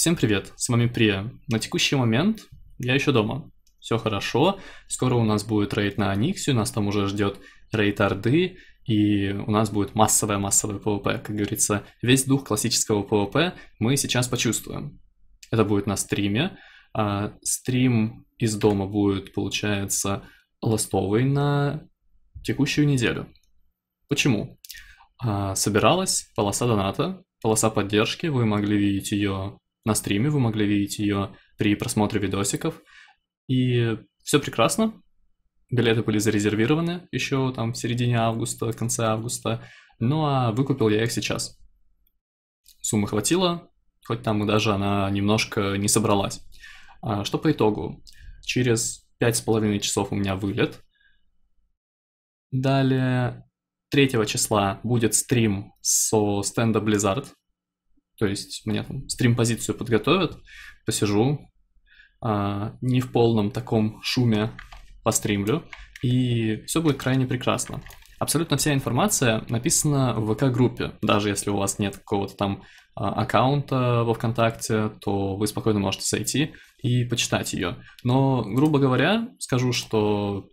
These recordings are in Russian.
Всем привет, с вами Прия. На текущий момент я еще дома. Все хорошо, скоро у нас будет рейд на Аниксию, нас там уже ждет рейд Орды, и у нас будет массовое-массовое ПВП, как говорится. Весь дух классического ПВП мы сейчас почувствуем. Это будет на стриме. А, стрим из дома будет, получается, ластовый на текущую неделю. Почему? А, собиралась полоса доната, полоса поддержки, вы могли видеть ее на стриме, вы могли видеть ее при просмотре видосиков. И все прекрасно. Билеты были зарезервированы еще там в середине августа, в конце августа. Ну а выкупил я их сейчас. Суммы хватило, хоть там и даже она немножко не собралась. А что по итогу? Через пять с половиной часов у меня вылет. Далее 3 числа будет стрим со стенда Blizzard. То есть мне там стрим-позицию подготовят, посижу, а, не в полном таком шуме постримлю, и все будет крайне прекрасно. Абсолютно вся информация написана в ВК-группе. Даже если у вас нет какого-то там а, аккаунта во ВКонтакте, то вы спокойно можете зайти и почитать ее. Но, грубо говоря, скажу, что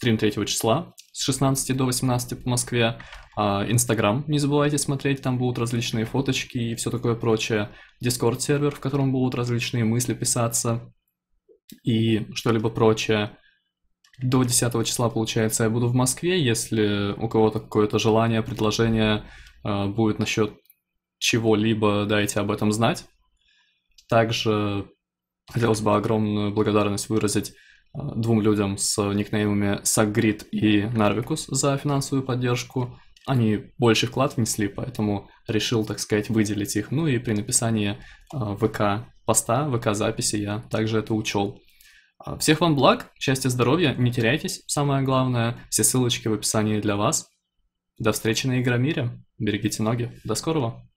стрим 3 числа с 16 до 18 по Москве. А, Инстаграм, не забывайте смотреть, там будут различные фоточки и все такое прочее. Дискорд-сервер, в котором будут различные мысли писаться и что-либо прочее. До 10 числа, получается, я буду в Москве. Если у кого-то какое-то желание, предложение а, будет насчет чего-либо, дайте об этом знать. Также хотелось бы огромную благодарность выразить двум людям с никнеймами Сагрид и Нарвикус за финансовую поддержку. Они больше вклад внесли, поэтому решил, так сказать, выделить их. Ну и при написании э, ВК поста, ВК записи я также это учел. А, всех вам благ, счастья, здоровья, не теряйтесь, самое главное. Все ссылочки в описании для вас. До встречи на Игромире. Берегите ноги. До скорого.